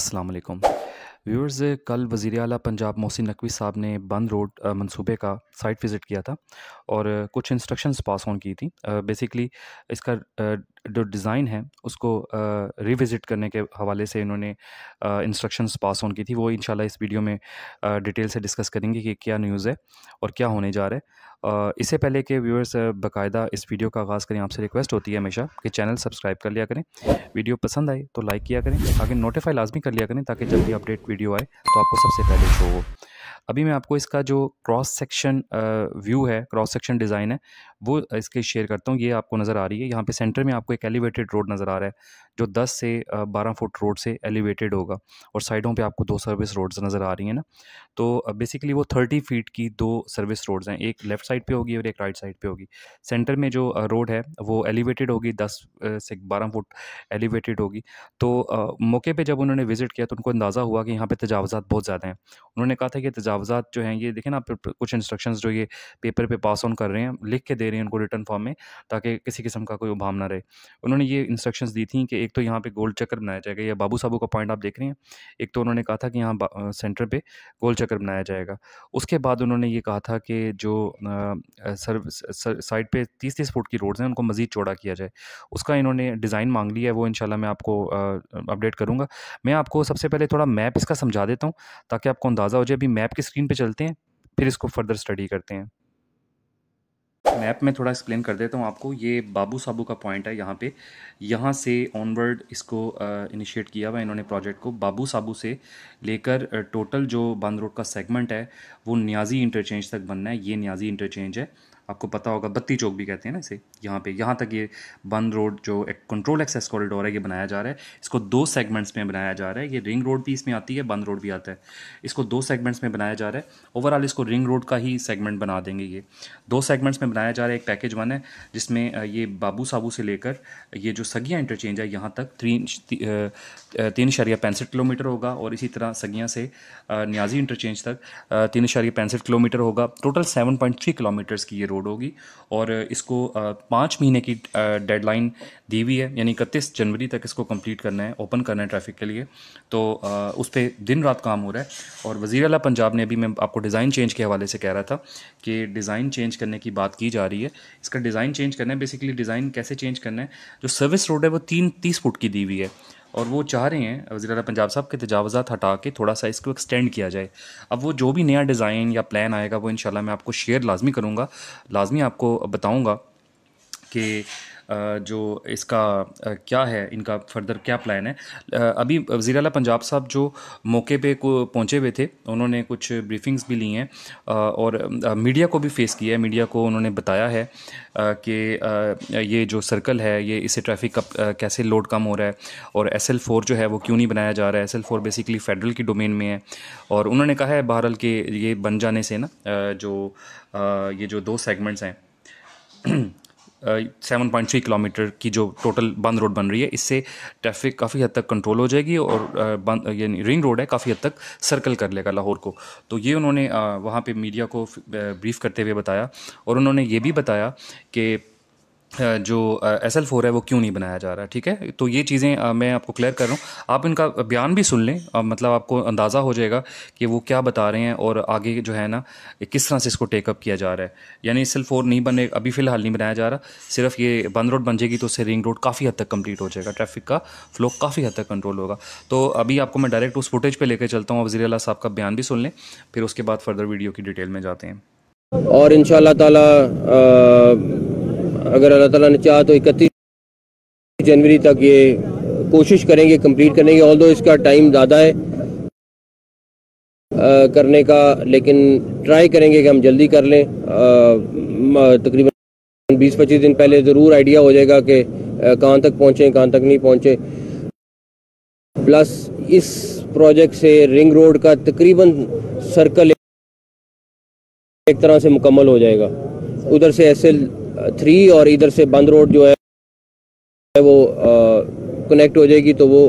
अस्सलाम वालेकुम व्यूअर्स कल वज़ी अला पंजाब मोहसिन नकवी साहब ने बंद रोड मंसूबे का साइट विज़िट किया था और कुछ इंस्ट्रक्शंस पास ऑन की थी बेसिकली इसका जो डिज़ाइन है उसको रिविज़िट करने के हवाले से इन्होंने इंस्ट्रक्शंस पास ऑन की थी वो इन इस वीडियो में डिटेल से डिस्कस करेंगे कि क्या न्यूज़ है और क्या होने जा रहा है इससे पहले के व्यूअर्स बाकायदा इस वीडियो का आगाज़ करें आपसे रिक्वेस्ट होती है हमेशा कि चैनल सब्सक्राइब कर लिया करें वीडियो पसंद आए तो लाइक किया करें आगे नोटिफाई लाजमी कर लिया करें ताकि जब भी अपडेट वीडियो आए तो आपको सबसे पहले शो हो अभी मैं आपको इसका जो क्रॉस सेक्शन व्यू है क्रॉस सेक्शन डिज़ाइन है वो इसके शेयर करता हूँ ये आपको नज़र आ रही है यहाँ पे सेंटर में आपको एक एलिवेटेड रोड नज़र आ रहा है जो 10 से 12 फुट रोड से एलिवेटेड होगा और साइडों पे आपको दो सर्विस रोड्स नज़र आ रही हैं ना तो बेसिकली वो 30 फीट की दो सर्विस रोड्स हैं एक लेफ़्ट साइड पर होगी और एक राइट साइड पर होगी सेंटर में जो रोड है वो एलिवेटेड होगी दस से बारह फुट एलिवेटेड होगी तो मौके पर जब उन्होंने विज़िट किया तो उनको अंदाज़ा हुआ कि यहाँ पर तजावजा बहुत ज़्यादा हैं उन्होंने कहा था कि तजावज़ा जो हैं ये देखें ना आप कुछ इंस्ट्रक्शन जो ये पेपर पर पास ऑन कर रहे हैं लिख के दे दे रहे हैं उनको रिटर्न फॉर्म में ताकि किसी किस्म का कोई उभाव ना रहे उन्होंने ये इंस्ट्रक्शंस दी थी कि एक तो यहाँ पे गोल चक्कर बनाया जाएगा या बाबू साहबू का पॉइंट आप देख रहे हैं एक तो उन्होंने कहा था कि यहाँ सेंटर पर गोल चक्कर बनाया जाएगा उसके बाद उन्होंने ये कहा था कि जो सर, सर साइड पर तीस तीस फुट की रोड्स हैं उनको मज़ीद चौड़ा किया जाए उसका इन्होंने डिज़ाइन मांग लिया है वो इन मैं आपको अपडेट करूँगा मैं आपको सबसे पहले थोड़ा मैप इसका समझा देता हूँ ताकि आपको अंदाज़ा हो जाए अभी मैप की स्क्रीन पर चलते हैं फिर इसको फर्दर स्टडी करते हैं मैप में थोड़ा एक्सप्लेन कर देता हूँ आपको ये बाबू साबू का पॉइंट है यहाँ पे यहाँ से ऑनवर्ड इसको इनिशिएट किया हुआ इन्होंने प्रोजेक्ट को बाबू साबू से लेकर टोटल जो बंद रोड का सेगमेंट है वो न्याजी इंटरचेंज तक बनना है ये न्याजी इंटरचेंज है आपको पता होगा बत्ती चौक भी कहते हैं ना इसे यहाँ पे यहाँ तक ये बंद रोड जो एक कंट्रोल एक्सेस कॉरिडोर है ये बनाया जा रहा है इसको दो सेगमेंट्स में बनाया जा रहा है ये रिंग रोड भी इसमें आती है बंद रोड भी आता है इसको दो सेगमेंट्स में बनाया जा रहा है ओवरऑल इसको रिंग रोड का ही सेगमेंट बना देंगे ये दो सेगमेंट्स में बनाया जा रहा है एक पैकेज वन है जिसमें ये बाबू साबू से लेकर ये जो सगिया इंटरचेंज है यहाँ तक तीन तीन शरिया पैंसठ किलोमीटर होगा और इसी तरह सगिया से न्याजी इंटरचेंज तक तीन शरिया पैंसठ किलोमीटर होगा total seven point three kilometres की ये रोड रोड होगी और इसको पाँच महीने की डेडलाइन दी हुई है यानी इकतीस जनवरी तक इसको कंप्लीट करना है ओपन करना है ट्रैफिक के लिए तो उस पर दिन रात काम हो रहा है और वज़ी अला पंजाब ने अभी मैं आपको डिज़ाइन चेंज के हवाले से कह रहा था कि डिज़ाइन चेंज करने की बात की जा रही है इसका डिज़ाइन चेंज करना है बेसिकली डिज़ाइन कैसे चेंज करना है जो सर्विस रोड है वो तीन तीस फुट की दी हुई है और वो चाह रहे हैं वजी अला पंजाब साहब के तजावजा हटा के थोड़ा सा इसको एक्सटेंड किया जाए अब वो जो भी नया डिज़ाइन या प्लान आएगा वो इन मैं आपको शेयर लाजमी करूँगा लाजमी आपको बताऊँगा कि जो इसका क्या है इनका फर्दर क्या प्लान है अभी वजी अला पंजाब साहब जो मौके पे पहुँचे हुए थे उन्होंने कुछ ब्रीफिंग्स भी ली हैं और मीडिया को भी फेस किया है मीडिया को उन्होंने बताया है कि ये जो सर्कल है ये इससे ट्रैफिक का कैसे लोड कम हो रहा है और एस एल फोर जो है वो क्यों नहीं बनाया जा रहा है S L four basically federal की डोमेन में है और उन्होंने कहा है बहरहाल के ये बन जाने से ना जो ये जो दो सेगमेंट्स हैं सेवन पॉइंट थ्री किलोमीटर की जो टोटल बंद रोड बन रही है इससे ट्रैफिक काफ़ी हद तक कंट्रोल हो जाएगी और बंद यानी रिंग रोड है काफ़ी हद तक सर्कल कर लेगा लाहौर को तो ये उन्होंने वहाँ पर मीडिया को ब्रीफ करते हुए बताया और उन्होंने ये भी बताया कि जो एस एल फोर है वो क्यों नहीं बनाया जा रहा है ठीक है तो ये चीज़ें मैं आपको क्लियर कर रहा हूँ आप इनका बयान भी सुन लें मतलब आपको अंदाज़ा हो जाएगा कि वो क्या बता रहे हैं और आगे जो है ना किस तरह से इसको टेकअप किया जा रहा है यानी एस एल फोर नहीं बने अभी फ़िलहाल नहीं बनाया जा रहा सिर्फ ये बंद रोड बन जाएगी तो उससे रिंग रोड काफ़ी हद तक कम्प्लीट हो जाएगा ट्रैफिक का फ्लो काफ़ी हद तक कंट्रोल होगा तो अभी आपको मैं डायरेक्ट उस फुटेज पर लेकर चलता हूँ वजी अला साहब का बयान भी सुन लें फिर उसके बाद फर्दर वीडियो की डिटेल में जाते हैं और इन ताला अगर अल्लाह ताला ने चाहा तो इकतीस जनवरी तक ये कोशिश करेंगे कंप्लीट करने की ऑल इसका टाइम ज़्यादा है आ, करने का लेकिन ट्राई करेंगे कि हम जल्दी कर लें तकरीबन 20-25 दिन पहले ज़रूर आइडिया हो जाएगा कि कहाँ तक पहुँचें कहाँ तक नहीं पहुँचे प्लस इस प्रोजेक्ट से रिंग रोड का तकरीबन सर्कल एक तरह से मुकम्मल हो जाएगा उधर से एस एल थ्री और इधर से बंद रोड जो है वो कनेक्ट हो जाएगी तो वो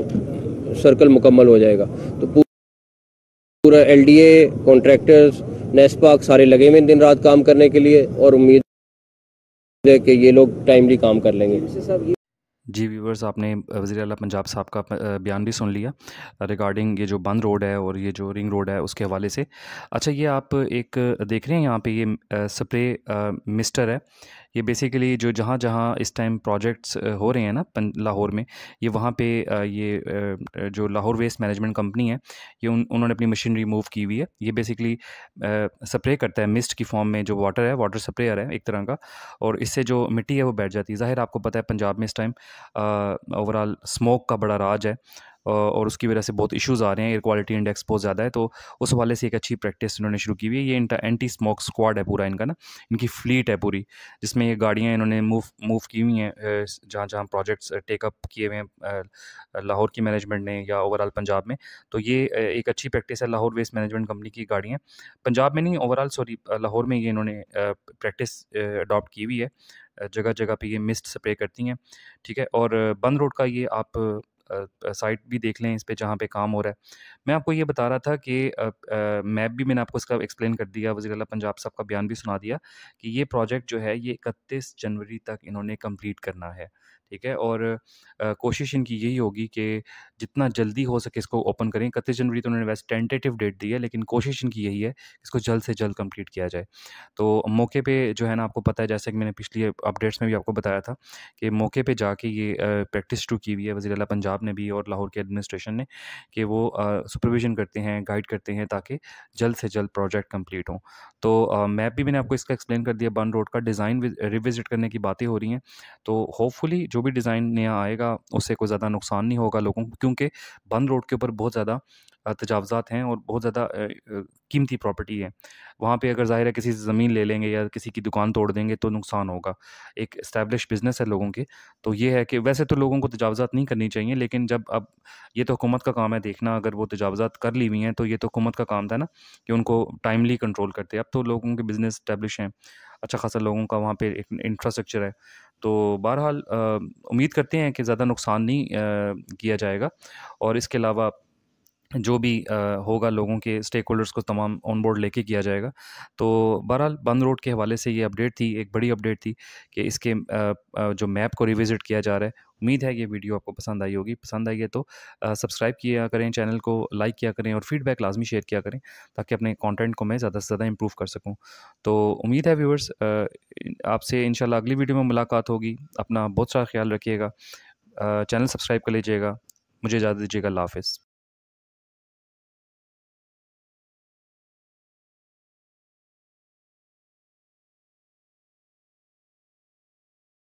सर्कल मुकम्मल हो जाएगा तो पूरा L D A contractors NESPAK सारे लगे हुए दिन रात काम करने के लिए और उम्मीद है कि ये लोग टाइमली काम कर लेंगे जी व्यूवर्स आपने वज़ी अला पंजाब साहब का बयान भी सुन लिया रिगार्डिंग ये जो बंद रोड है और ये जो रिंग रोड है उसके हवाले से अच्छा ये आप एक देख रहे हैं यहाँ पे ये स्प्रे मिस्टर है ये बेसिकली जो जहाँ जहाँ इस टाइम प्रोजेक्ट्स हो रहे हैं ना लाहौर में ये वहाँ पे ये जो लाहौर वेस्ट मैनेजमेंट कंपनी है ये उन, उन्होंने अपनी मशीनरी मूव की हुई है ये बेसिकली स्प्रे करता है मिस्ट की फॉर्म में जो वाटर है वाटर स्प्रेयर है एक तरह का और इससे जो मिट्टी है वो बैठ जाती है ज़ाहिर आपको पता है पंजाब में इस टाइम ओवरऑल स्मोक का बड़ा राज है और उसकी वजह से बहुत इश्यूज़ आ रहे हैं एयर क्वालिटी इंडेक्स बहुत ज़्यादा है तो उस वाले से एक अच्छी प्रैक्टिस इन्होंने शुरू की हुई है ये एंटी स्मोक स्क्वाड है पूरा इनका ना इनकी फ्लीट है पूरी जिसमें ये गाड़ियाँ इन्होंने मूव मूव की हुई हैं जहाँ जहाँ प्रोजेक्ट्स टेकअप किए हुए हैं लाहौर की मैनेजमेंट ने या ओवरऑल पंजाब में तो ये एक अच्छी प्रैक्टिस है लाहौर वेस्ट मैनेजमेंट कंपनी की गाड़ियाँ पंजाब में नहीं ओवरऑल सॉरी लाहौर में ये इन्होंने प्रैक्टिस अडॉप्ट की हुई है जगह जगह पे ये मिस्ट स्प्रे करती हैं ठीक है और बंद रोड का ये आप साइट भी देख लें इस पर जहाँ पर काम हो रहा है मैं आपको ये बता रहा था कि मैप भी मैंने आपको इसका एक्सप्लेन कर दिया वजी अल पंजाब साहब का बयान भी सुना दिया कि ये प्रोजेक्ट जो है ये इकतीस जनवरी तक इन्होंने कम्प्लीट करना है ठीक है और आ, कोशिश इनकी यही होगी कि जितना जल्दी हो सके इसको ओपन करें इकतीस जनवरी तो उन्होंने वैसे टेंटेटिव डेट दी है लेकिन कोशिश इनकी यही है कि इसको जल्द से जल्द कंप्लीट किया जाए तो मौके पे जो है ना आपको पता है जैसे कि मैंने पिछली अपडेट्स में भी आपको बताया था कि मौके पर जाके ये प्रैक्टिस शुरू की हुई है वजी अल पंजाब साहब ने भी और लाहौर के एडमिनिस्ट्रेशन ने कि वो सुपरविजन करते हैं गाइड करते हैं ताकि जल्द से जल्द प्रोजेक्ट कम्प्लीट हों तो मैप भी मैंने आपको इसका एक्सप्लेन कर दिया बन रोड का डिज़ाइन रिविजिट करने की बातें हो रही हैं तो होपफुली जो भी डिज़ाइन नया आएगा उससे कोई ज़्यादा नुकसान नहीं होगा लोगों को क्योंकि बंद रोड के ऊपर बहुत ज़्यादा तजावज़ात हैं और बहुत ज़्यादा कीमती प्रॉपर्टी है वहाँ पे अगर ज़ाहिर है किसी ज़मीन ले लेंगे या किसी की दुकान तोड़ देंगे तो नुकसान होगा एक इस्टेब्लिश बिज़नेस है लोगों के तो ये है कि वैसे तो लोगों को तजावज़ात नहीं करनी चाहिए लेकिन जब अब ये तो हुकूमत का काम है देखना अगर वो तजावज़ात कर ली हुई हैं तो ये तो हुकूमत का काम था ना कि उनको टाइमली कंट्रोल करते अब तो लोगों के बिज़नेस इस्टेब्लिश हैं अच्छा खासा लोगों का वहाँ पर एक इंफ्रास्ट्रक्चर है तो बहरहाल उम्मीद करते हैं कि ज़्यादा नुकसान नहीं किया जाएगा और इसके अलावा जो भी होगा लोगों के स्टेक होल्डर्स को तमाम ऑन बोर्ड लेके किया जाएगा तो बहरहाल बंद रोड के हवाले से ये अपडेट थी एक बड़ी अपडेट थी कि इसके जो मैप को रिविज़िट किया जा रहा है उम्मीद है ये वीडियो आपको पसंद आई होगी पसंद आई है तो सब्सक्राइब किया करें चैनल को लाइक किया करें और फीडबैक लाजमी शेयर किया करें ताकि अपने कंटेंट को मैं ज़्यादा से ज़्यादा इम्प्रूव कर सकूं तो उम्मीद है व्यूवर्स आपसे इन अगली वीडियो में मुलाकात होगी अपना बहुत सारा ख्याल रखिएगा चैनल सब्सक्राइब कर लीजिएगा मुझे इजाज़त दीजिएगा हाफिज़